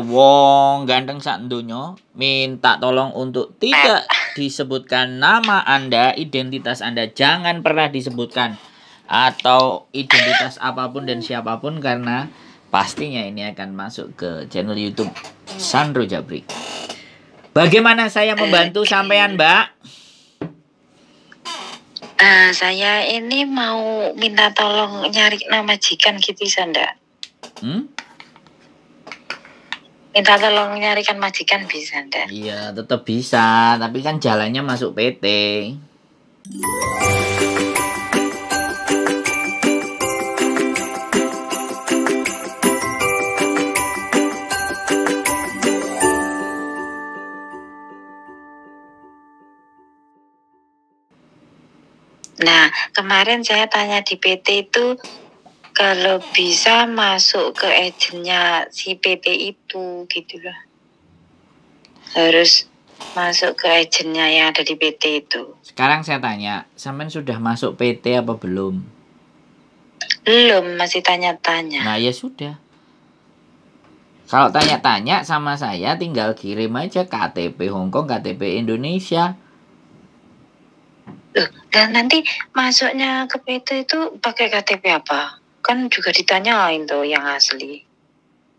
Wong ganteng sak dunyo, minta tolong untuk tidak disebutkan nama Anda, identitas Anda jangan pernah disebutkan atau identitas apapun dan siapapun karena pastinya ini akan masuk ke channel YouTube Sandro Jabri. Bagaimana saya membantu sampean, Mbak? Uh, saya ini mau minta tolong nyari nama jikan gitu, Sanda. Hmm? minta tolong nyarikan majikan bisa ndak iya tetap bisa tapi kan jalannya masuk PT Nah, kemarin saya tanya di PT itu kalau bisa masuk ke agentnya si PT itu gitu loh harus masuk ke agentnya yang ada di PT itu sekarang saya tanya sampean sudah masuk PT apa belum belum masih tanya-tanya nah ya sudah kalau tanya-tanya sama saya tinggal kirim aja KTP Hongkong, KTP Indonesia. Loh, dan nanti masuknya ke PT itu pakai KTP apa? kan juga ditanyain tuh yang asli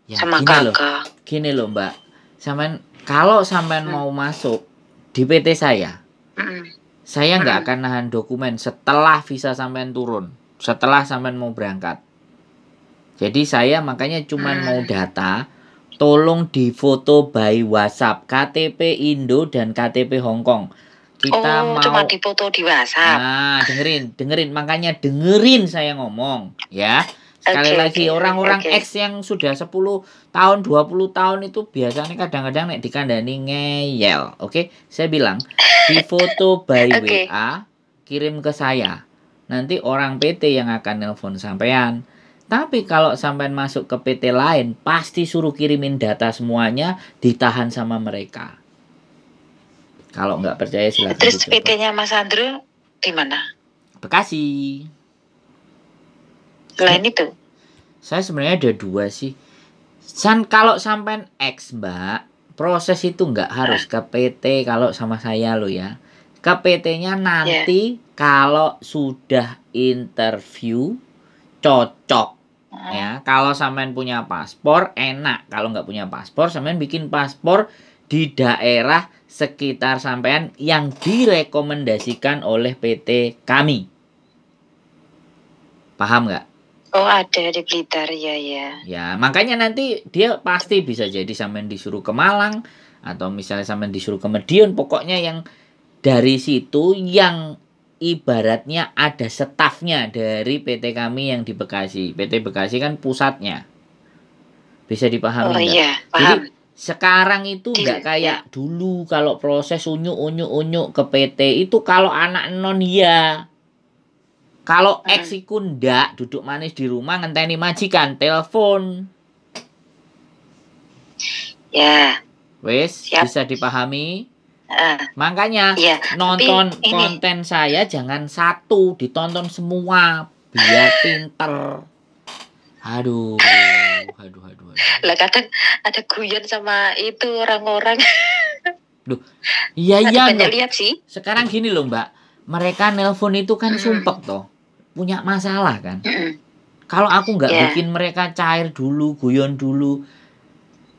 ya, sama gini kakak loh, gini loh mbak sampean kalau sampean hmm. mau masuk di PT saya hmm. saya nggak hmm. akan nahan dokumen setelah visa sampean turun setelah sampean mau berangkat jadi saya makanya cuma hmm. mau data tolong difoto by WhatsApp KTP Indo dan KTP Hongkong. Kong. Kita oh, mau cuma dipoto di WhatsApp. Nah, dengerin, dengerin. Makanya dengerin saya ngomong, ya. Sekali okay, lagi orang-orang okay. X yang sudah 10 tahun, 20 tahun itu biasanya kadang-kadang nek dikandani ngeyel. Oke, okay? saya bilang di foto by okay. WA kirim ke saya. Nanti orang PT yang akan nelpon sampean. Tapi kalau sampean masuk ke PT lain, pasti suruh kirimin data semuanya ditahan sama mereka. Kalau nggak percaya silahkan. Terus PT-nya Mas Andrew di mana? Bekasi. Selain itu? Saya sebenarnya ada dua sih. San kalau sampai X mbak proses itu nggak harus ah. ke PT kalau sama saya lo ya ke PT-nya ya. nanti yeah. kalau sudah interview cocok hmm. ya kalau sampean punya paspor enak kalau nggak punya paspor sampean bikin paspor di daerah sekitar sampean yang direkomendasikan oleh PT kami. Paham nggak? Oh ada di Blitar ya ya. Ya makanya nanti dia pasti bisa jadi sampean disuruh ke Malang atau misalnya sampean disuruh ke Medion pokoknya yang dari situ yang ibaratnya ada stafnya dari PT kami yang di Bekasi. PT Bekasi kan pusatnya. Bisa dipahami Oh iya, paham. Jadi sekarang itu nggak iya. kayak dulu kalau proses unyu unyu unyu ke PT itu kalau anak non ya kalau ex ndak duduk manis di rumah ngenteni majikan telepon ya wes bisa dipahami uh, makanya iya, nonton Tapi, konten ini. saya jangan satu ditonton semua biar pinter aduh aduh, aduh, aduh, aduh. Lah kadang ada guyon sama itu orang-orang. Duh. Iya, iya. Banyak lihat sih. Sekarang gini loh, Mbak. Mereka nelpon itu kan mm. sumpek toh. Punya masalah kan. Kalau aku nggak yeah. bikin mereka cair dulu, guyon dulu,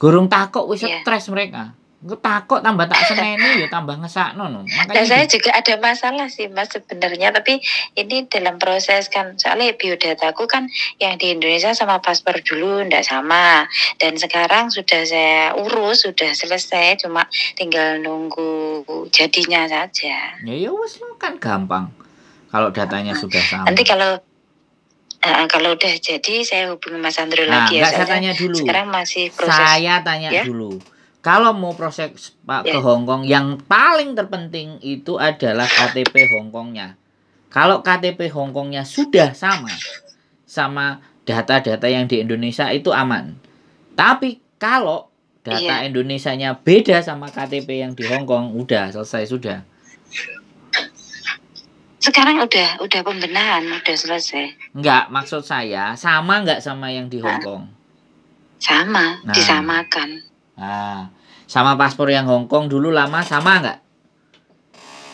gurung takok wis yeah. stres mereka. Gue takut tambah tak seneni ya tambah ngesak no. Makanya Dan saya gitu. juga ada masalah sih Mas sebenarnya tapi ini dalam proses kan soalnya biodataku kan yang di Indonesia sama paspor dulu ndak sama. Dan sekarang sudah saya urus, sudah selesai cuma tinggal nunggu jadinya saja. Ya ya wes kan gampang. Kalau datanya ah, ah. sudah sama. Nanti kalau Nah, kalau udah jadi saya hubungi Mas Andro nah, lagi ya. Saya tanya dulu. Sekarang masih proses. Saya tanya ya? dulu kalau mau proses Pak ke iya. Hong Kong yang paling terpenting itu adalah KTP Hong Kongnya. Kalau KTP Hong Kongnya sudah sama sama data-data yang di Indonesia itu aman. Tapi kalau data iya. Indonesianya beda sama KTP yang di Hong Kong, udah selesai sudah. Sekarang udah udah pembenahan, udah selesai. Enggak, maksud saya sama enggak sama yang di Hong Kong? Sama, nah, disamakan Nah, sama paspor yang Hong Kong dulu lama sama nggak?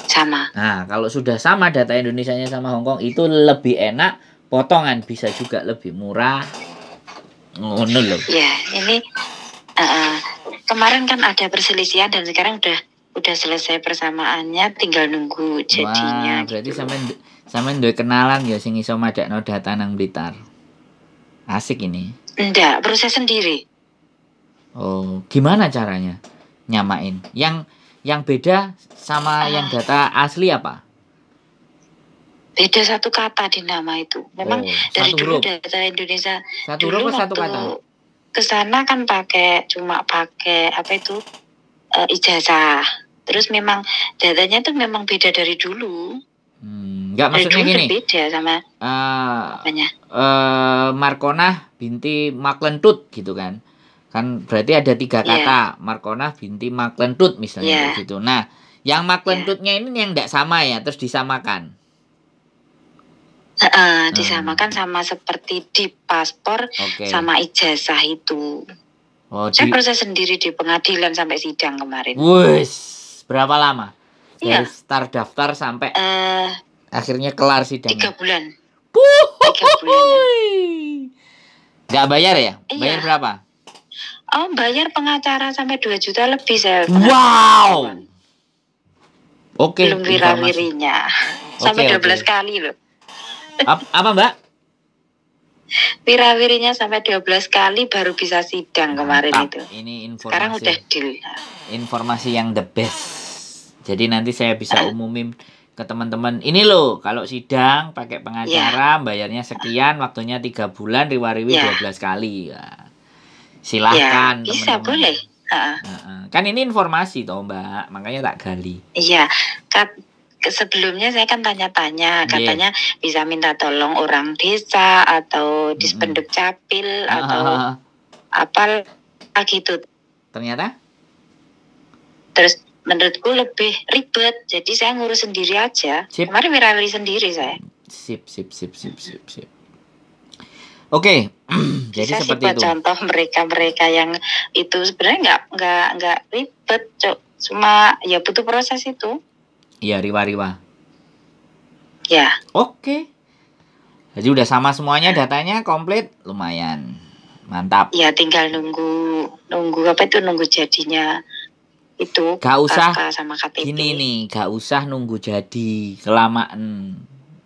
Sama. Nah, kalau sudah sama data Indonesia-nya sama Hong Kong itu lebih enak, potongan bisa juga lebih murah. Ngono loh. Ya, ini uh, kemarin kan ada perselisihan dan sekarang udah udah selesai persamaannya tinggal nunggu jadinya Wah, berarti gitu. sampean sampean kenalan ya sing iso madakno data nang Blitar asik ini enggak proses sendiri Oh, gimana caranya nyamain? Yang yang beda sama ah. yang data asli apa? Beda satu kata di nama itu. Memang oh, dari dulu huruf. data Indonesia satu dulu huruf satu kata. Ke sana kan pakai cuma pakai apa itu? E, ijazah. Terus memang datanya itu memang beda dari dulu. Hmm, enggak dari dulu gini. Beda sama uh, ah, Uh, eh, Markona binti Maklentut gitu kan. Kan berarti ada tiga iya. kata, yeah. Markona binti Maklentut misalnya yeah. gitu. Nah, yang Maklentutnya yeah. ini yang tidak sama ya, terus disamakan. Uh, disamakan hmm. sama seperti di paspor okay. sama ijazah itu. Oh, di... proses sendiri di pengadilan sampai sidang kemarin. Wus, berapa lama? Iya. Dari yeah. start daftar sampai uh, akhirnya kelar sidang. Tiga bulan. Tiga bulan. Gak bayar ya? Iya. Bayar berapa? Oh, bayar pengacara sampai 2 juta lebih saya. Wow. Oke. Okay, Belum wirawirinya. Sampai okay, 12 kali loh. Apa, Mbak? Wirawirinya sampai 12 kali baru bisa sidang kemarin Mantap. itu. Ini informasi. Sekarang udah deal. Informasi yang the best. Jadi nanti saya bisa umumin ke teman-teman ini loh kalau sidang pakai pengacara yeah. bayarnya sekian waktunya tiga bulan riwariwi yeah. Ya. 12 kali ya. Silahkan. Ya, bisa teman -teman. boleh. Uh, uh, kan ini informasi toh mbak, makanya tak gali. Iya, kat, sebelumnya saya kan tanya-tanya, iya. katanya yeah. bisa minta tolong orang desa atau dispenduk capil uh, atau apa apal gitu. Ternyata? Terus menurutku lebih ribet, jadi saya ngurus sendiri aja. Sip. Kemarin virali sendiri saya. Sip, sip, sip, sip, sip, sip. Oke, okay. jadi Bisa seperti sih buat itu. contoh mereka-mereka yang itu sebenarnya nggak nggak nggak ribet, cok. Cuma ya butuh proses itu. Iya, riwa-riwa. Ya. Oke. Okay. Jadi udah sama semuanya datanya komplit, lumayan. Mantap. Ya tinggal nunggu nunggu apa itu nunggu jadinya itu gak usah sama KTP. Gini nih, gak usah nunggu jadi kelamaan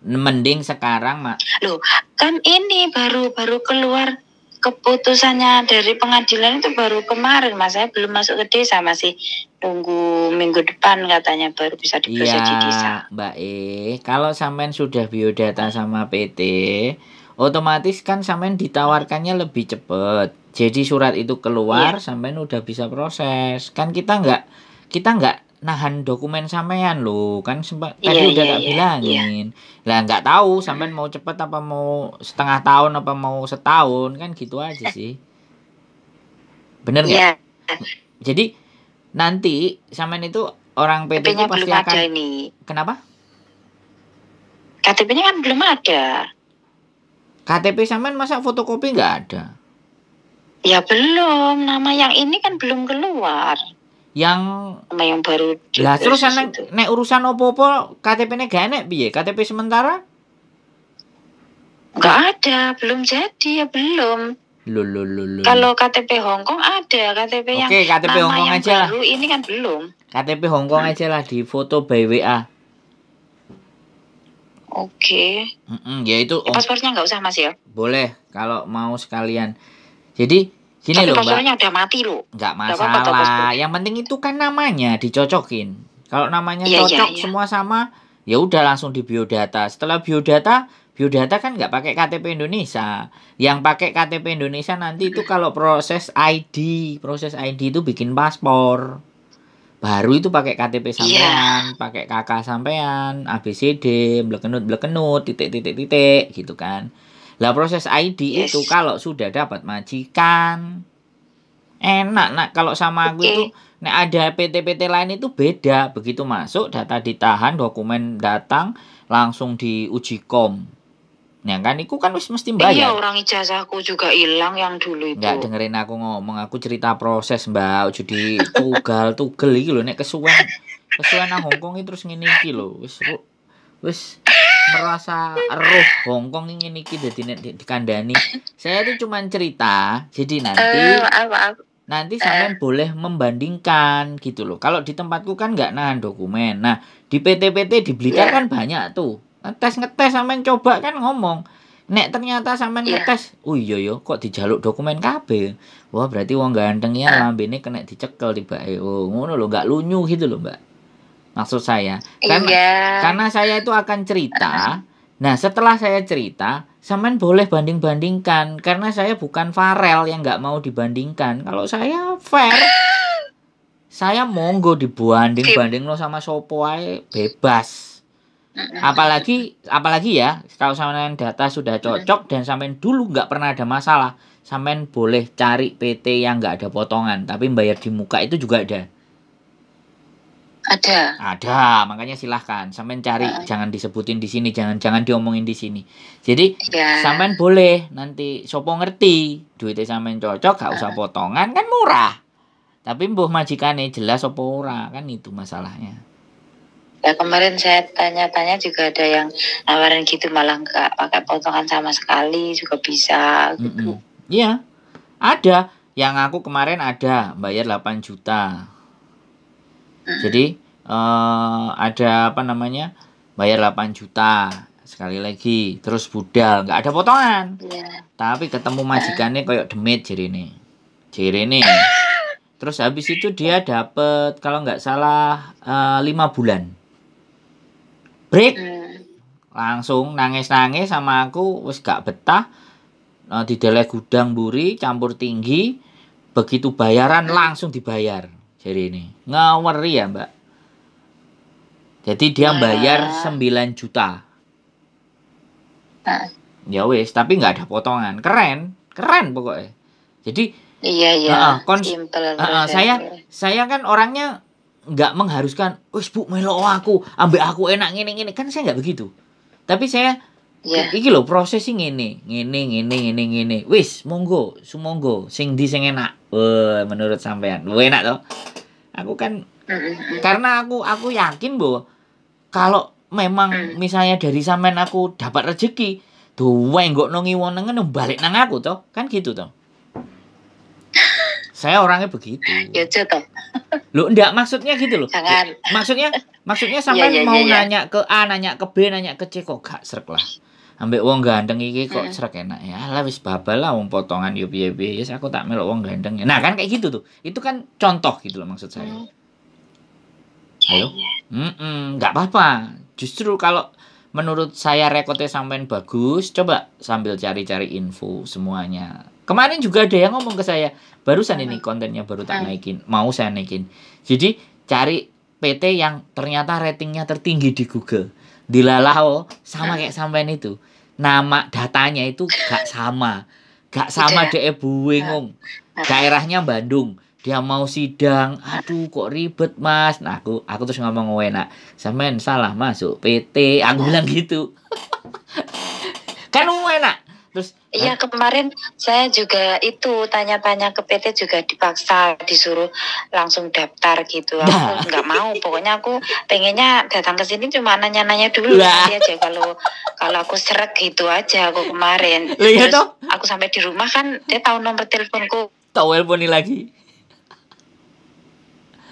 mending sekarang mak Loh, kan ini baru baru keluar keputusannya dari pengadilan itu baru kemarin mas saya belum masuk ke desa masih tunggu minggu depan katanya baru bisa diproses ya, di desa mbak E kalau sampean sudah biodata sama PT otomatis kan sampean ditawarkannya lebih cepet. jadi surat itu keluar ya. sampean udah bisa proses kan kita nggak kita nggak nahan dokumen sampean lo kan sempat yeah, tadi yeah, udah yeah, tak yeah, bilangin yeah. lah nggak tahu sampean mau cepet apa mau setengah tahun apa mau setahun kan gitu aja eh. sih bener nggak yeah. jadi nanti sampean itu orang PT nya pasti belum akan ada ini. kenapa KTP-nya kan belum ada KTP sampean masa fotokopi nggak ada ya belum nama yang ini kan belum keluar yang sama yang baru lah terus ane, nek urusan opo-opo KTP-ne gak enak biye KTP sementara gak ada, belum jadi ya belum. lulu lulu Kalau KTP Hongkong ada, KTP Oke, yang Oke, KTP Hongkong aja lah. Baru ini kan belum. KTP Hongkong hmm. aja lah di foto by WA. Oke. Okay. Mm -mm, ya itu. Ya, eh, paspornya nggak usah Mas ya. Boleh kalau mau sekalian. Jadi Gini Tapi loh, Mbak. udah mati loh. Enggak masalah. Yang penting itu kan namanya dicocokin. Kalau namanya ya, cocok ya, ya. semua sama, ya udah langsung di biodata. Setelah biodata, biodata kan nggak pakai KTP Indonesia. Yang pakai KTP Indonesia nanti itu kalau proses ID, proses ID itu bikin paspor. Baru itu pakai KTP iya. sampean, yeah. pakai KK sampean, ABCD, blekenut blekenut, titik titik titik gitu kan. Lah proses ID yes. itu kalau sudah dapat majikan enak nak kalau sama aku itu nah ada PT-PT lain itu beda begitu masuk data ditahan dokumen datang langsung diuji kom ya kan itu kan wis mesti bayar iya orang ijazahku juga hilang yang dulu itu nggak dengerin aku ngomong aku cerita proses mbak jadi tugal tugel gitu lho nek kesuwen kesuwen nang Hongkong itu terus ngene iki lho wis wis merasa roh Hongkong ingin niki jadi kandani. Saya tuh cuma cerita. Jadi nanti uh, maaf, maaf. nanti sampean uh. boleh membandingkan gitu loh. Kalau di tempatku kan nggak nahan dokumen. Nah di PT-PT di Blitar yeah. kan banyak tuh. Ngetes ngetes sampean coba kan ngomong. Nek ternyata sampean yeah. ngetes, oh iya yo iya, kok dijaluk dokumen KB. Wah berarti wong ganteng ya uh. lambene kena dicekel tiba Oh ngono lo nggak lunyu gitu loh, Mbak maksud saya. Iya. Karena, iya. karena saya itu akan cerita. Nah, setelah saya cerita, samen boleh banding-bandingkan karena saya bukan Farel yang nggak mau dibandingkan. Kalau saya fair, saya monggo dibanding-banding lo sama Sopo bebas. Apalagi apalagi ya, kalau sampean data sudah cocok dan samen dulu nggak pernah ada masalah, samen boleh cari PT yang nggak ada potongan tapi bayar di muka itu juga ada. Ada. Ada, makanya silahkan. Sampean cari, uh, jangan disebutin di sini, jangan-jangan diomongin di sini. Jadi ya. sampean boleh nanti sopo ngerti duitnya sampean cocok, gak usah potongan kan murah. Tapi mbuh majikan jelas sopo ora kan itu masalahnya. Ya kemarin saya tanya-tanya juga ada yang nawarin gitu malah nggak pakai potongan sama sekali juga bisa gitu. Iya, mm -mm. ada. Yang aku kemarin ada bayar 8 juta jadi uh, ada apa namanya? Bayar 8 juta sekali lagi terus budal nggak ada potongan yeah. tapi ketemu majikannya kayak demit jadi ini jadi ini terus habis itu dia dapat kalau nggak salah eh, lima uh, bulan break mm. langsung nangis nangis sama aku wes gak betah uh, eh, di gudang buri campur tinggi begitu bayaran langsung dibayar jadi ini ngawari ya mbak. Jadi dia iya. bayar 9 juta. Nah. Ya wes, tapi nggak ada potongan. Keren, keren pokoknya. Jadi iya iya. Uh, kons uh, uh, saya iya. saya kan orangnya nggak mengharuskan, wes bu melo aku, ambil aku enak ini, ini kan saya nggak begitu. Tapi saya Yeah. Iki loh proses sing ini, ini, ini, ini, ini. Wis, monggo, sumonggo, sing di sing enak. Wah, menurut sampean. enak toh? aku kan karena aku aku yakin bu kalau memang mm. misalnya dari samen aku dapat rezeki tuh wenggok nongi wong balik nang aku toh kan gitu toh saya orangnya begitu. Ya toh. Lu enggak maksudnya gitu loh. Jangan. Maksudnya maksudnya iya, sampai ya, ya, mau ya, ya. nanya ke A, nanya ke B, nanya ke C kok gak serk lah ambek wong ganteng iki kok serak enak ya lah wis babal lah wong potongan yo piye-piye yes aku tak melok wong ganteng ya. nah kan kayak gitu tuh itu kan contoh gitu loh maksud saya hmm. Ayo, iya, iya. mm nggak apa-apa justru kalau menurut saya rekodnya sampean bagus coba sambil cari-cari info semuanya kemarin juga ada yang ngomong ke saya barusan ini kontennya baru tak ah. naikin mau saya naikin jadi cari PT yang ternyata ratingnya tertinggi di Google di dilalao oh, sama nah. kayak sampean itu nama datanya itu gak sama gak sama iya. deh nah. wengung nah. daerahnya Bandung dia mau sidang aduh kok ribet mas nah aku aku terus ngomong enak semen salah masuk PT aku bilang gitu Terus Iya, kemarin saya juga itu tanya-tanya ke PT juga dipaksa disuruh langsung daftar gitu. Aku nah. nggak mau, pokoknya aku pengennya datang ke sini cuma nanya-nanya dulu nah. nanti aja kalau kalau aku serak gitu aja aku kemarin. Iya Terus aku sampai di rumah kan dia tahu nomor teleponku. Tahu teleponi lagi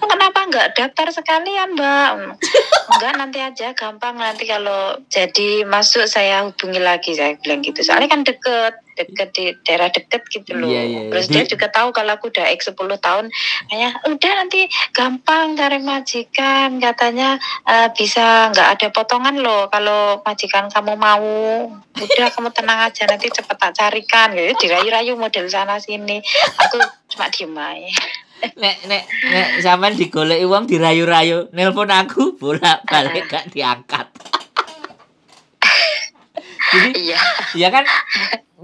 kenapa nggak daftar sekalian mbak enggak nanti aja gampang nanti kalau jadi masuk saya hubungi lagi saya bilang gitu soalnya kan deket deket di daerah deket gitu loh yeah, yeah. Iya. terus dia juga tahu kalau aku udah X 10 tahun hanya udah nanti gampang cari majikan katanya uh, bisa nggak ada potongan loh kalau majikan kamu mau udah kamu tenang aja nanti cepet tak carikan gitu dirayu-rayu model sana sini aku cuma diem aja nek nek nek sampean digoleki uang, dirayu-rayu, nelpon aku bolak-balik gak diangkat. Jadi iya. Ya kan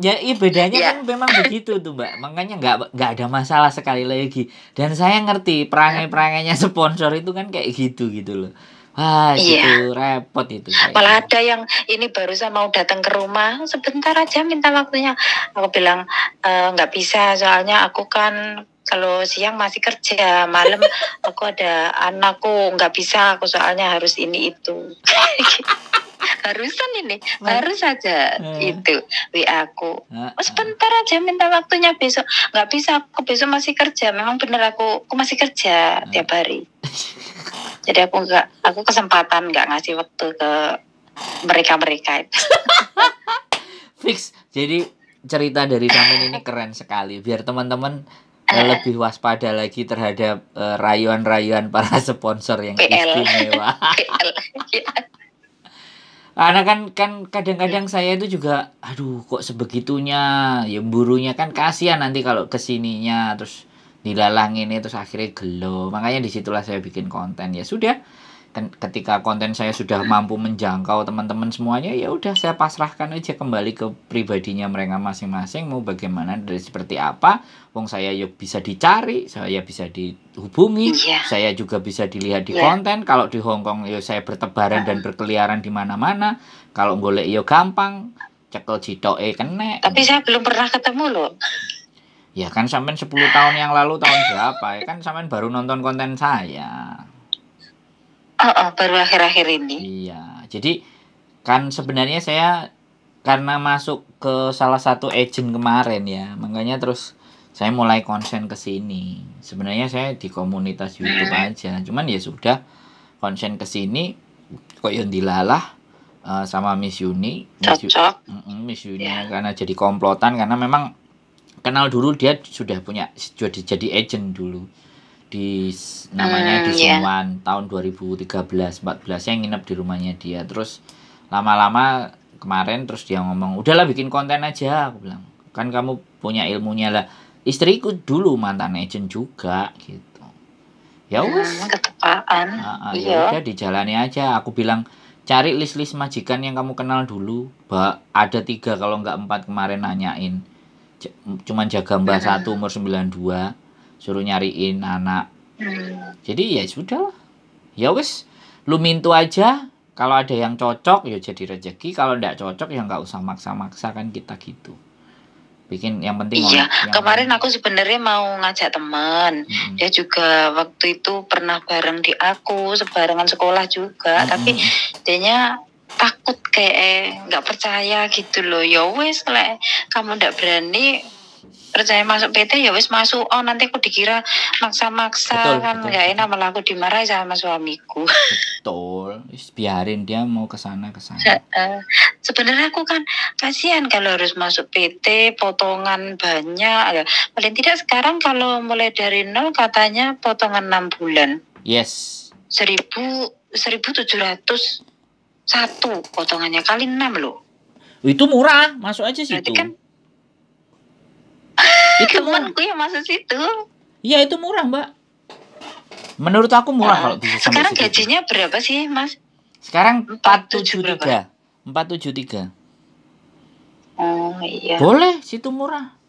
ya iya bedanya yeah. kan memang begitu tuh mbak makanya nggak nggak ada masalah sekali lagi dan saya ngerti perangai perangainya sponsor itu kan kayak gitu gitu loh Wah, iya. itu repot itu. Gitu. Malah ada yang ini barusan mau datang ke rumah, sebentar aja minta waktunya. Aku bilang eh, nggak e, bisa, soalnya aku kan kalau siang masih kerja malam aku ada anakku nggak bisa aku soalnya harus ini itu harusan ini harus saja hmm. itu Wi aku hmm. sebentar aja minta waktunya besok nggak bisa aku besok masih kerja memang bener aku aku masih kerja hmm. tiap hari jadi aku nggak aku kesempatan nggak ngasih waktu ke mereka mereka itu fix jadi cerita dari Samin ini keren sekali biar teman-teman lebih waspada lagi terhadap eh, rayuan-rayuan uh, para sponsor yang PL. istimewa. Iya. Karena kan kan kadang-kadang iya. saya itu juga aduh kok sebegitunya ya burunya kan kasihan nanti kalau kesininya terus ini terus akhirnya gelo makanya disitulah saya bikin konten ya sudah ketika konten saya sudah mampu menjangkau teman-teman semuanya ya udah saya pasrahkan aja kembali ke pribadinya mereka masing-masing mau bagaimana dari seperti apa wong saya yuk ya bisa dicari saya bisa dihubungi yeah. saya juga bisa dilihat di yeah. konten kalau di Hong Kong yuk ya saya bertebaran dan berkeliaran di mana-mana kalau boleh, yuk ya gampang cekel cito eh kene tapi saya belum pernah ketemu loh ya kan sampean 10 tahun yang lalu tahun berapa ya kan sampean baru nonton konten saya Oh, oh baru akhir-akhir ini. Iya, jadi kan sebenarnya saya karena masuk ke salah satu agent kemarin ya, makanya terus saya mulai konsen ke sini. Sebenarnya saya di komunitas YouTube hmm. aja, cuman ya sudah konsen ke sini kok yang dilalah uh, sama Miss Yuni. Miss, Cocok. Miss Yuni yeah. karena jadi komplotan karena memang kenal dulu dia sudah punya jadi jadi agent dulu di namanya hmm, di iya. Sumuan yeah. tahun 2013 14 yang nginep di rumahnya dia terus lama-lama kemarin terus dia ngomong udahlah bikin konten aja aku bilang kan kamu punya ilmunya lah istriku dulu mantan agent juga gitu ya wes hmm, ya iya. dijalani aja aku bilang cari list-list majikan yang kamu kenal dulu bak ada tiga kalau nggak empat kemarin nanyain C cuman jaga mbak hmm. satu umur sembilan dua suruh nyariin anak hmm. jadi ya sudah ya wes lu mintu aja kalau ada yang cocok ya jadi rezeki kalau tidak cocok ya nggak usah maksa-maksa kan kita gitu bikin yang penting iya yang kemarin lain. aku sebenarnya mau ngajak teman hmm dia juga waktu itu pernah bareng di aku sebarengan sekolah juga mm-hmm. tapi dianya takut kayak eh, nggak percaya gitu loh ya wes kamu ndak berani percaya masuk PT ya wis masuk oh nanti aku dikira maksa-maksa betul, kan ya, enak malah aku dimarahi sama suamiku betul biarin dia mau kesana kesana Se uh, sebenarnya aku kan kasihan kalau harus masuk PT potongan banyak ya, paling tidak sekarang kalau mulai dari nol katanya potongan enam bulan yes seribu seribu tujuh ratus satu potongannya kali enam loh itu murah masuk aja situ Berarti kan itu temanku yang masuk situ iya itu murah mbak menurut aku murah uh, kalau bisa sekarang situ. gajinya berapa sih mas sekarang empat tujuh tiga empat tujuh tiga oh iya boleh situ murah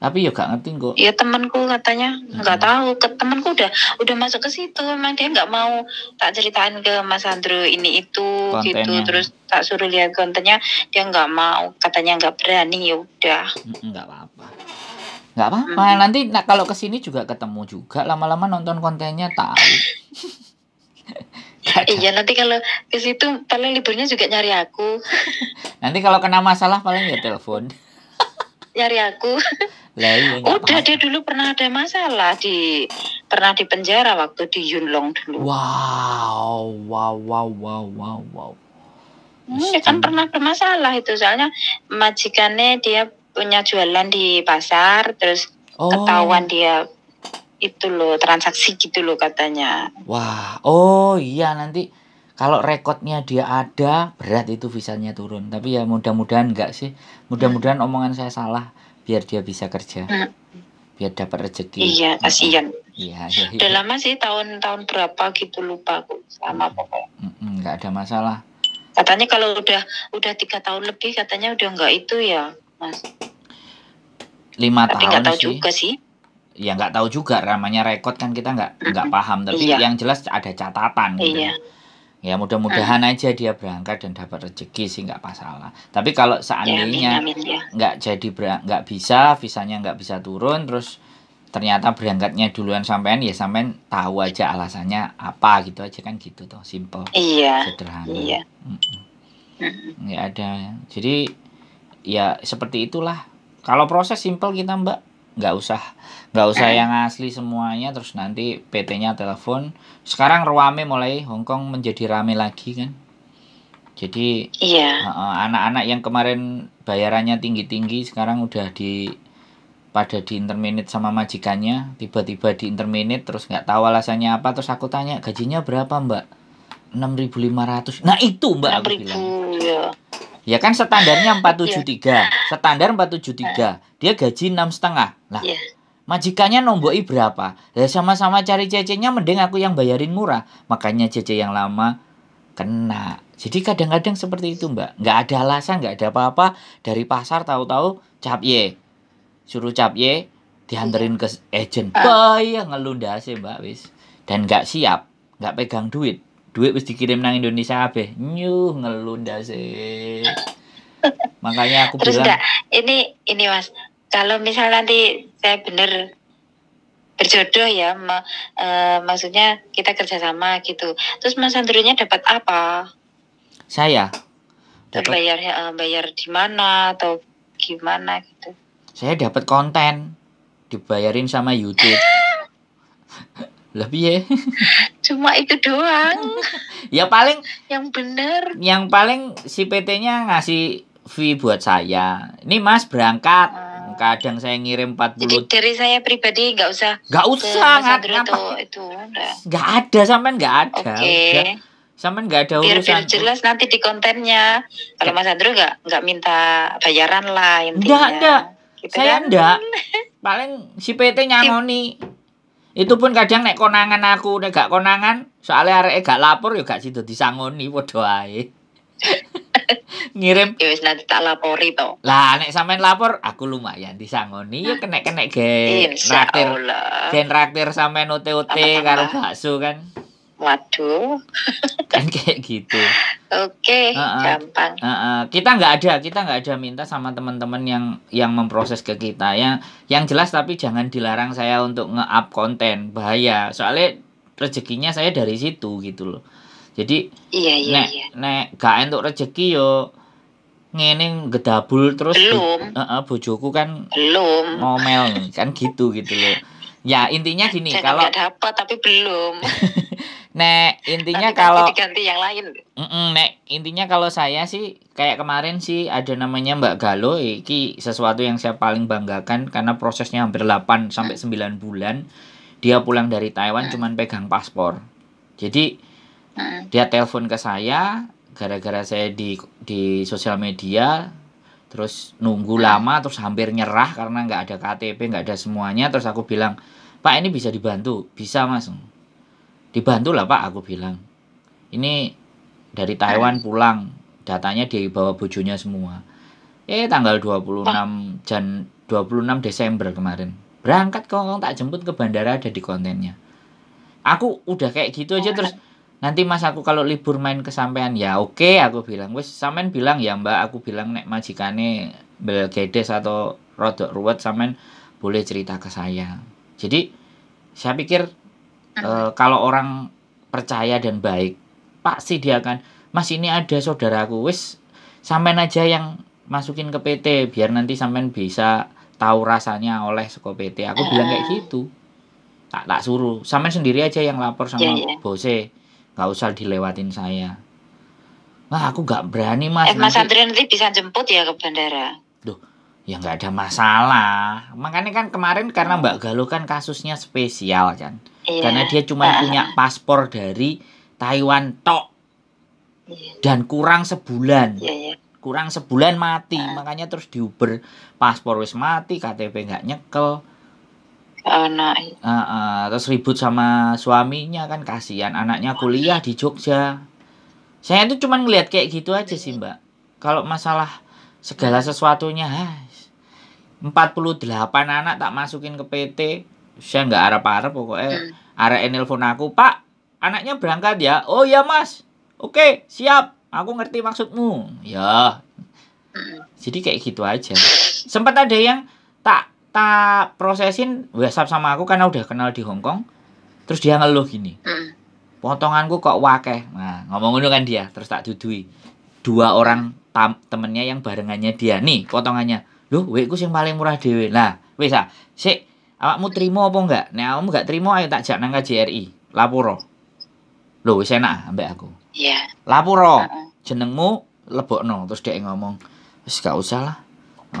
tapi ya gak ngerti kok Iya temanku katanya nggak hmm. tahu ke temanku udah udah masuk ke situ emang dia nggak mau tak ceritain ke Mas Andro ini itu gitu. kontennya. gitu terus tak suruh lihat kontennya dia nggak mau katanya nggak berani ya udah nggak apa-apa nggak apa-apa hmm. nanti nah, kalau kesini juga ketemu juga lama-lama nonton kontennya tahu iya nanti kalau ke situ paling liburnya juga nyari aku nanti kalau kena masalah paling ya telepon nyari aku Lai, iya, udah apa. dia dulu pernah ada masalah di pernah di penjara waktu di Yunlong dulu wow wow wow wow wow wow Hmm, ya kan pernah bermasalah itu soalnya majikannya dia punya jualan di pasar terus oh. ketahuan dia itu loh transaksi gitu loh katanya. Wah, oh iya nanti kalau rekodnya dia ada berat itu visanya turun. Tapi ya mudah-mudahan enggak sih. Mudah-mudahan hmm. omongan saya salah biar dia bisa kerja. Hmm. Biar dapat rezeki. Iya, hmm. kasihan. Iya, iya, iya. Udah lama sih tahun-tahun berapa gitu lupa aku sama hmm. pokoknya. Hmm, enggak ada masalah. Katanya kalau udah udah tiga tahun lebih katanya udah enggak itu ya mas lima tapi tahun tahu sih. juga sih ya nggak tahu juga namanya rekod kan kita nggak nggak mm -hmm. paham tapi iya. yang jelas ada catatan gitu iya. ya mudah-mudahan mm. aja dia berangkat dan dapat rezeki sih nggak masalah tapi kalau ya, seandainya iya. nggak ya, jadi nggak bisa visanya nggak bisa turun terus ternyata berangkatnya duluan sampean ya sampean tahu aja alasannya apa gitu aja kan gitu tuh simple iya sederhana iya mm -mm. Mm -mm. ya ada jadi ya seperti itulah kalau proses simple kita mbak nggak usah nggak usah yang asli semuanya terus nanti PT-nya telepon sekarang ruame mulai Hongkong menjadi rame lagi kan jadi iya. anak-anak yang kemarin bayarannya tinggi-tinggi sekarang udah di pada di interminit sama majikannya tiba-tiba di interminit terus nggak tahu alasannya apa terus aku tanya gajinya berapa mbak 6.500 nah itu mbak 6 aku bilang ya. Ya kan standarnya 473, iya. standar 473. Dia gaji enam setengah. Lah, yeah. majikannya nomboi berapa? Ya sama-sama cari cecenya mending aku yang bayarin murah. Makanya cece yang lama kena. Jadi kadang-kadang seperti itu mbak. Nggak ada alasan, nggak ada apa-apa. Dari pasar tahu-tahu cap ye, suruh cap ye, dihanterin ke agent. Iya. Bayang ngelunda sih mbak wis. Dan nggak siap, nggak pegang duit duit wis dikirim nang Indonesia abe nyuh ngelunda sih makanya aku Terus bilang enggak, ini ini mas kalau misal nanti saya bener berjodoh ya ma, e, maksudnya kita kerjasama gitu terus mas Andrunya dapat apa saya dapat bayar ya, eh, bayar di mana atau gimana gitu saya dapat konten dibayarin sama YouTube lebih ya cuma itu doang ya paling yang bener yang paling si PT-nya ngasih fee buat saya ini mas berangkat hmm. kadang saya ngirim 40 jadi dari saya pribadi nggak usah nggak usah nggak itu nggak ada sampean nggak ada okay. sampean nggak ada urusan biar jelas nanti di kontennya kalau Mas Andrew nggak nggak minta bayaran lah intinya enggak enggak gitu saya kan? enggak paling si PT nyangoni itu pun kadang nek konangan aku, nek gak konangan, soalnya areke gak lapor yuk ya gak situ disangoni padha ae. Ngirim ya wis nanti tak lapori to. Lah nek sampean lapor aku lumayan disangoni ya kenek-kenek ge. Raktir. Gen raktir sampean ote-ote karo bakso kan. Waduh. kan kayak gitu. Oke, okay, uh -uh. gampang. Uh -uh. Kita nggak ada, kita nggak ada minta sama teman-teman yang yang memproses ke kita. Yang yang jelas tapi jangan dilarang saya untuk nge-up konten, bahaya. Soalnya rezekinya saya dari situ gitu loh. Jadi iya, iya, nek iya. nek gak untuk rezeki yo ngene gedabul terus belum. Bu, uh -uh, bojoku kan belum ngomel kan gitu gitu loh. Ya intinya gini Jangan kalau dapat tapi belum. Nek intinya Nanti kalau ganti yang lain. Mm -mm, Nek intinya kalau saya sih kayak kemarin sih ada namanya Mbak Galo iki sesuatu yang saya paling banggakan karena prosesnya hampir 8 sampai 9 nah. bulan dia pulang dari Taiwan nah. cuman pegang paspor. Jadi nah. dia telepon ke saya gara-gara saya di di sosial media terus nunggu nah. lama terus hampir nyerah karena nggak ada KTP nggak ada semuanya terus aku bilang pak ini bisa dibantu bisa mas dibantu lah pak aku bilang ini dari Taiwan hmm. pulang datanya dibawa bojonya semua eh tanggal 26 Jan 26 Desember kemarin berangkat kongkong tak jemput ke bandara ada di kontennya aku udah kayak gitu aja terus nanti mas aku kalau libur main kesampean ya oke okay, aku bilang wes sampean bilang ya mbak aku bilang nek majikane bel gedes atau rodok ruwet sampean boleh cerita ke saya jadi saya pikir Eh, kalau orang percaya dan baik pasti dia akan mas ini ada saudaraku wis sampean aja yang masukin ke PT biar nanti sampean bisa tahu rasanya oleh seko PT aku uh, bilang kayak eh. gitu tak tak suruh sampean sendiri aja yang lapor sama yeah, yeah. bose nggak usah dilewatin saya wah aku nggak berani mas eh, mas Andren Andri nanti bisa jemput ya ke bandara Duh, ya nggak ada masalah makanya kan kemarin karena Mbak Galuh kan kasusnya spesial kan iya. karena dia cuma uh. punya paspor dari Taiwan tok iya. dan kurang sebulan iya, iya. kurang sebulan mati uh. makanya terus diuber paspor wis mati KTP nggak nyekel Anak. uh, uh, terus ribut sama suaminya kan kasihan anaknya kuliah di Jogja saya itu cuma ngelihat kayak gitu aja sih mbak kalau masalah segala sesuatunya 48 anak tak masukin ke PT saya nggak arah parah pokoknya hmm. arah nelfon aku pak anaknya berangkat ya oh ya mas oke siap aku ngerti maksudmu ya hmm. jadi kayak gitu aja sempat ada yang tak tak prosesin WhatsApp sama aku karena udah kenal di Hongkong terus dia ngeluh gini hmm. potonganku kok wakeh nah ngomong ngomong kan dia terus tak dudui dua orang tam, temennya yang barengannya dia nih potongannya lu weku yang paling murah dewe nah wes ah awakmu terima apa enggak nek awakmu enggak terima ayo tak jak nang KJRI laporo lho wis enak ambek aku iya yeah. laporo uh -uh. jenengmu lebokno terus dia ngomong wis gak usah lah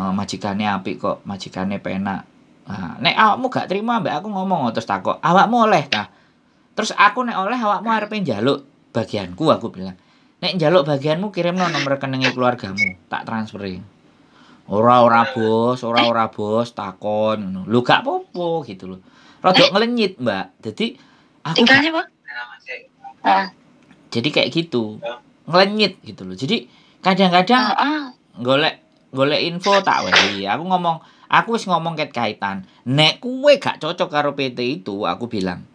uh, eh, majikannya apik kok majikannya penak nah, nek awakmu gak terima ambek aku ngomong terus tak takok awakmu oleh ta terus aku nek oleh awakmu arep njaluk bagianku aku bilang nek njaluk bagianmu kirimno nomor rekening keluargamu tak transferin Ora ora bos, ora ora bos takon ngono. Lu gak popo gitu loh. Eh? Rodok ngelenyit, Mbak. Jadi aku Ikannya, mbak. Ah. Jadi kayak gitu. Ah. Ngelenyit gitu loh. Jadi kadang-kadang ah, ah. golek golek info tak wehi. Iya, aku ngomong, aku wis ngomong ket kaitan. Nek kue gak cocok karo PT itu, aku bilang.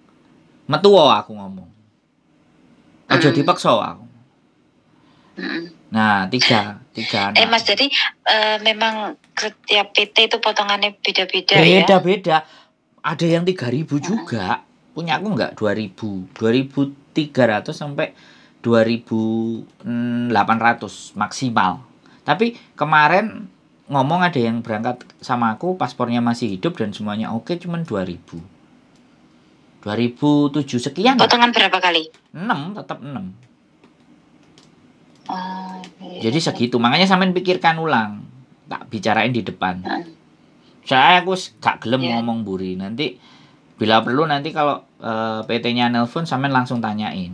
metuo aku ngomong. Aja hmm. dipaksa aku. Hmm. Nah, tiga, tiga anak. Eh, nah. Mas, jadi uh, memang setiap PT itu potongannya beda-beda ya? Beda-beda. Ada yang 3000 juga. Hmm. Punya aku enggak 2000. 2300 sampai 2800 mm, maksimal. Tapi kemarin ngomong ada yang berangkat sama aku paspornya masih hidup dan semuanya oke okay, cuman 2000. 2007 sekian. Potongan berapa kali? 6, tetap 6. Jadi oh, iya. segitu. Makanya sampean pikirkan ulang. Tak bicarain di depan. Uh. Saya aku gak gelem yeah. ngomong buri. Nanti bila perlu nanti kalau uh, eh, PT-nya nelpon sampean langsung tanyain.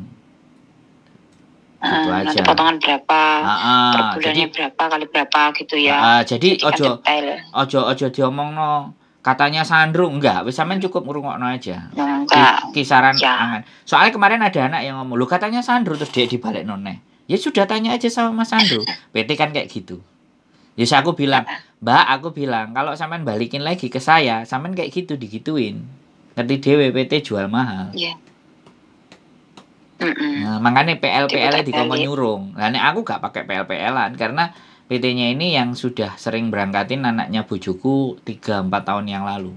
Gitu aja. Nanti potongan berapa? Ah, jadi, berapa kali berapa gitu ya. Ah, jadi, jadi ojo ojo ojo no. katanya Sandro enggak wis sampean cukup ngrungokno aja enggak. kisaran ya. angan soalnya kemarin ada anak yang ngomong lu katanya Sandro terus dia dibalik noneh Ya sudah tanya aja sama Mas Andro. PT kan kayak gitu. Ya yes, aku bilang, "Mbak, aku bilang kalau saman balikin lagi ke saya, saman kayak gitu digituin." Ngerti dhewe PT jual mahal. Yeah. Mm -mm. Nah, makanya PLPL di kamu nyurung. Nah, aku gak pakai PLPLan karena PT-nya ini yang sudah sering berangkatin anaknya bujuku 3 4 tahun yang lalu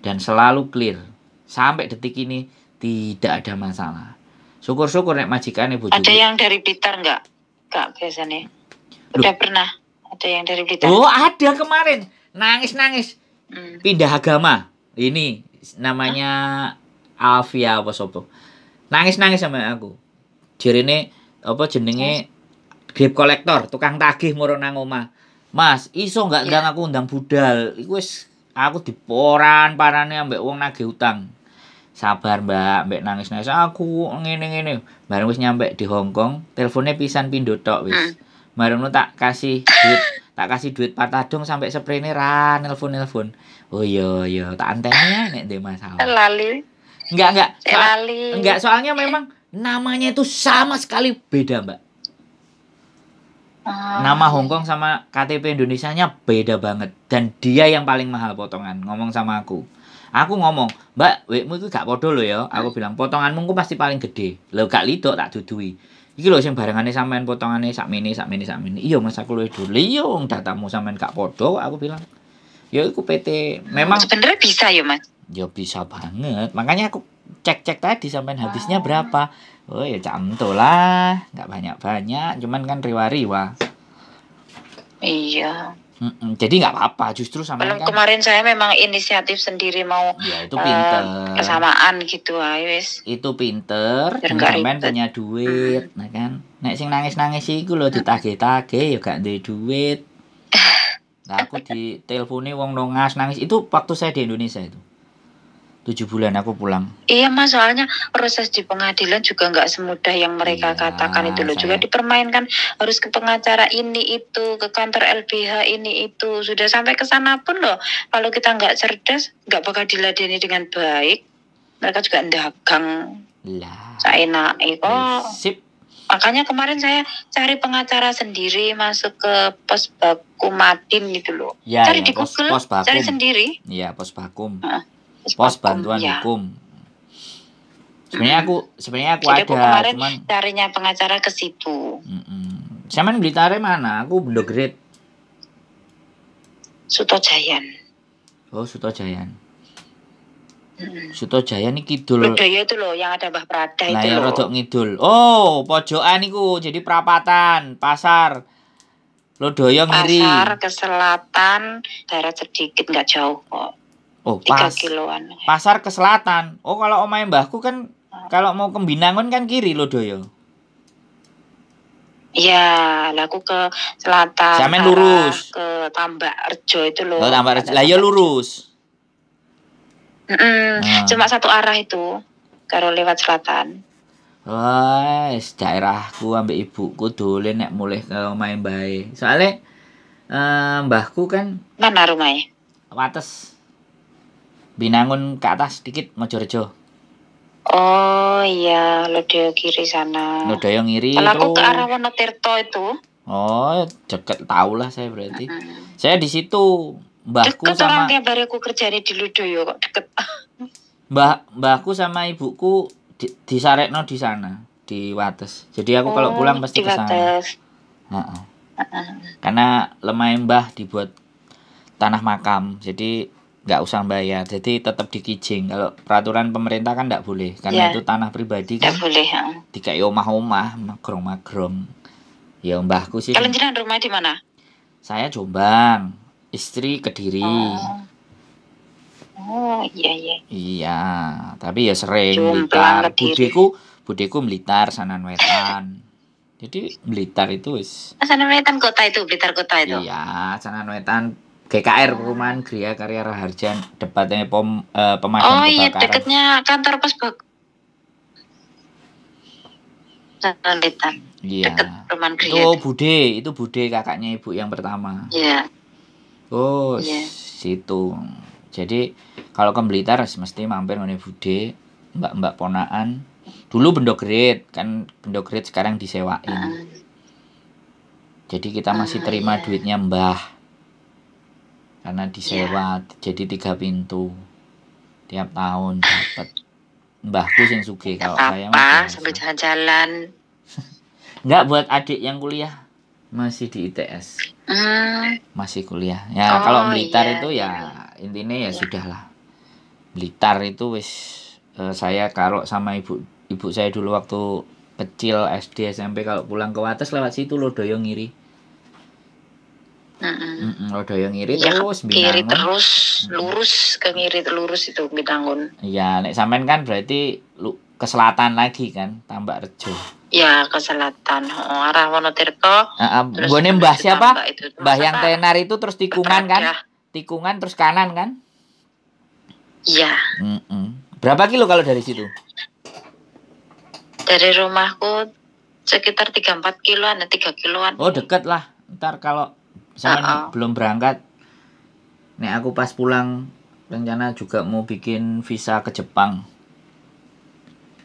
dan selalu clear. Sampai detik ini tidak ada masalah. Syukur-syukur nek majikan ibu. Ada yang dari Blitar enggak? Enggak biasanya. Udah Loh. pernah ada yang dari Blitar. Oh, ada kemarin. Nangis-nangis. Hmm. Pindah agama. Ini namanya huh? Alfia apa sopo. Nangis-nangis sama aku. Jirine apa jenenge grip kolektor, tukang tagih moro nang omah. Mas, iso enggak yeah. aku undang budal. Iku wis aku diporan parane ambek wong nagih utang sabar mbak mbak nangis nangis aku ngene ngene Baru wis nyampe di Hong Kong teleponnya pisan pindo tok wis hmm. bareng tak kasih duit tak kasih duit patadong sampai sprene ran telepon telepon, oh yo iya, yo iya. tak antenya ya nek masalah eh, lali enggak enggak eh, soal, enggak soalnya memang namanya itu sama sekali beda mbak ah. nama Hongkong sama KTP Indonesia nya beda banget dan dia yang paling mahal potongan ngomong sama aku Aku ngomong, "Mbak, wikmu itu gak podo lo ya." Aku bilang, "Potonganmu ku pasti paling gede." Lo gak lidok tak dudui. Iki lo sing barangane sampean potongane mini sak mini. Iya Mas aku lo dulu. Iya wong datamu sampean gak podo, aku bilang. Ya aku PT memang sebenarnya bisa ya Mas. Ya bisa banget. Makanya aku cek-cek tadi sampean habisnya ah. berapa. Oh ya camto lah, nggak banyak-banyak, cuman kan riwa-riwa. Iya. Mm-mm, jadi nggak apa-apa, justru sama Belum kan. kemarin saya memang inisiatif sendiri mau ya, itu pinter. Uh, kesamaan gitu, wis. Itu pinter, sampean punya duit, nah kan. Nek sing nangis-nangis gue lho ditagih-tagih ya gak ada duit. Nah, aku diteleponi wong nongas nangis itu waktu saya di Indonesia itu tujuh bulan aku pulang. Iya mas, soalnya proses di pengadilan juga nggak semudah yang mereka iya, katakan itu loh. Juga dipermainkan harus ke pengacara ini itu, ke kantor LBH ini itu. Sudah sampai ke sana pun loh, kalau kita nggak cerdas, nggak bakal diladeni dengan baik. Mereka juga dagang. Lah. Saya enak, oh. Sip. Makanya kemarin saya cari pengacara sendiri masuk ke pos baku Madin gitu loh. Ya, cari ya, di pos, Google, pos cari sendiri. Iya, pos bakum. Nah pos bantuan ya. hukum sebenarnya aku sebenarnya aku Jadi ada aku kemarin cuman carinya pengacara ke situ mm -mm. beli tare mana aku grade. Suto Jayan oh Suto Jayan mm. Suto Jayan ini kidul Budaya itu loh yang ada Mbah Prada itu ya, rodok ngidul oh pojokan itu, jadi perapatan pasar Lodoyo ngiri pasar ke selatan darat sedikit nggak jauh kok Oh, pas. kiloan. Pasar ke selatan. Oh, kalau omahe mbahku kan ah. kalau mau ke Binangun kan kiri lo Doyo. Ya, laku ke selatan. Sampean lurus. Ke Tambak Rejo itu lo Oh, Tambak Rejo. Lah ya lurus. Mm Cuma satu arah itu. Kalau lewat selatan. Wah, daerahku ambek ibuku dolen nek mulai ke omahe mbae. Soale eh, mbahku kan mana rumahnya? Wates. Binangun ke atas sedikit Mojorejo. Oh iya, Lodoyo kiri sana. yang ngiri. Kalau aku ke arah Wonotirto itu. Oh, ya, deket tau lah saya berarti. Mm -hmm. Saya di situ. Mbahku deket sama orang tiap hari aku kerja di Lodoyo kok deket. Mbah mbahku sama ibuku di, disarekno di sana, di Wates. Jadi aku oh, kalau pulang pasti ke sana. -uh. uh -uh. Karena lemah mbah dibuat tanah makam. Jadi nggak usah bayar jadi tetap dikijing kalau peraturan pemerintah kan nggak boleh karena ya. itu tanah pribadi kan boleh ya. tiga omah-omah magrom magrom ya mbahku sih kalian jalan rumah di mana saya jombang istri kediri oh. Oh iya iya. Iya, tapi ya sering melitar. Budeku, budeku melitar Sanan Wetan. Jadi melitar itu is. Sanan Wetan kota itu, melitar kota itu. Iya, Sanan Wetan GKR Perumahan Gria Karya Raharjan depannya pom eh, pemadam oh, iya, kebakaran. Oh iya dekatnya kantor pos bak. Iya. Dekat Perumahan Gria. Oh Bude itu Bude kakaknya ibu yang pertama. Iya. Oh iya. situ. Jadi kalau ke Blitar mesti mampir ngene Bude, mbak-mbak ponaan. Dulu Bendogret kan Bendogret sekarang disewain. Uh. Jadi kita masih ah, terima uh, iya. duitnya Mbah karena iya. disewa yeah. jadi tiga pintu tiap tahun dapat mbahku sing suge kalau apa, saya apa sampai jalan-jalan nggak buat adik yang kuliah masih di ITS mm. masih kuliah ya oh, kalau Blitar yeah. itu ya intinya ya yeah. Iya. lah Blitar itu wis uh, saya kalau sama ibu ibu saya dulu waktu kecil SD SMP kalau pulang ke atas lewat situ lo doyong ngiri Mm-mm. Rodo yang ngiri ya, terus binangun. Kiri terus lurus ke ngiri lurus itu binangun. Iya, nek sampean kan berarti lu, ke selatan lagi kan, tambak rejo. Iya ke selatan, oh, arah Wonotirto. Uh, uh, Bone Mbah siapa? Itu, mbah yang tenar itu terus tikungan kan? Ya. Tikungan terus kanan kan? Iya. Mm-mm. Berapa kilo kalau dari situ? Dari rumahku sekitar 3-4 kiloan, 3 kiloan. Oh, deket lah. Ntar kalau saya uh -oh. belum berangkat nih aku pas pulang rencana juga mau bikin visa ke Jepang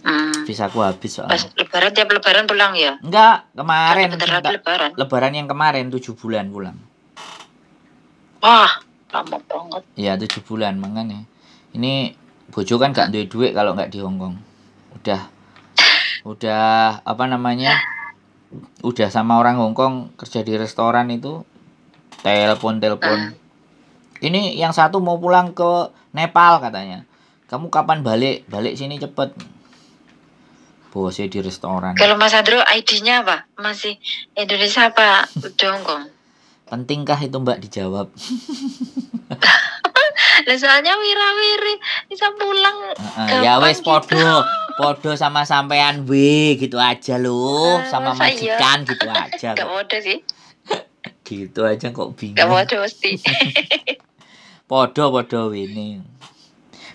uh, ah. visa aku habis soalnya pas lebaran tiap lebaran pulang ya enggak kemarin enggak, lebaran lebaran yang kemarin tujuh bulan pulang wah lama banget Iya, tujuh bulan makanya ini bojo kan gak duit duit kalau nggak di Hongkong udah udah apa namanya udah sama orang Hongkong kerja di restoran itu telepon telepon ah. ini yang satu mau pulang ke Nepal katanya kamu kapan balik balik sini cepet bosnya di restoran kalau Mas Andro ID-nya apa masih Indonesia apa Jonggong. pentingkah itu Mbak dijawab lah soalnya wira-wiri bisa pulang uh, uh, ya wes gitu. podo podo sama sampean wih gitu aja loh ah, sama iya? majikan gitu aja gak sih gitu aja kok bingung ya podo mesti podo podo ini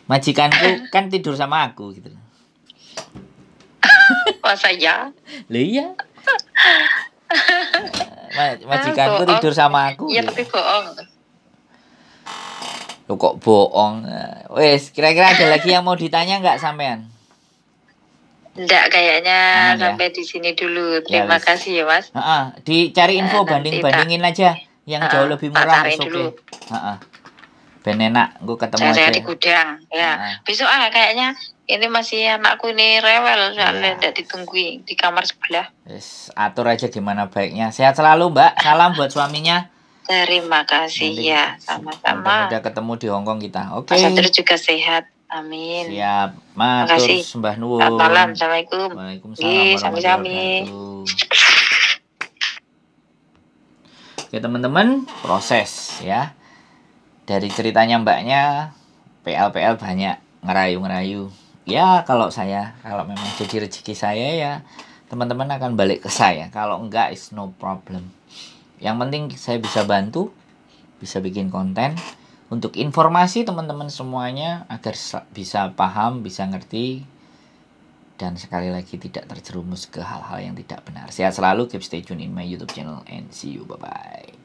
majikanku kan tidur sama aku gitu masa ya lu iya, iya. Kan majikanku tidur sama aku iya gitu. tapi bohong lu kok bohong wes kira-kira ada lagi yang mau ditanya nggak sampean Enggak kayaknya nah, sampai ya. di sini dulu. Ya, Terima ya, kasih ya Mas. Ha Dicari eh, info banding-bandingin aja yang jauh lebih murah. Oke. Okay. Ha -ha. Ben enak gue ketemu Cari aja. di gudang ya. Besok ah kayaknya ini masih anakku ini rewel soalnya tidak iya. ditungguin di kamar sebelah. Yes, atur aja gimana baiknya. Sehat selalu Mbak. Salam buat suaminya. Terima kasih Nanti, ya, sama-sama. Udah ketemu di Hongkong kita. Oke. Okay. Mas juga sehat. Amin. Siap. Matur sembah nuwun. Assalamualaikum. Waalaikumsalam. Yes, sami Oke teman-teman, proses ya. Dari ceritanya mbaknya, PL-PL banyak ngerayu-ngerayu. Ya kalau saya, kalau memang jadi rezeki saya ya teman-teman akan balik ke saya. Kalau enggak, is no problem. Yang penting saya bisa bantu, bisa bikin konten, untuk informasi teman-teman semuanya agar bisa paham, bisa ngerti dan sekali lagi tidak terjerumus ke hal-hal yang tidak benar. Sehat selalu, keep stay tune in my YouTube channel and see you. Bye bye.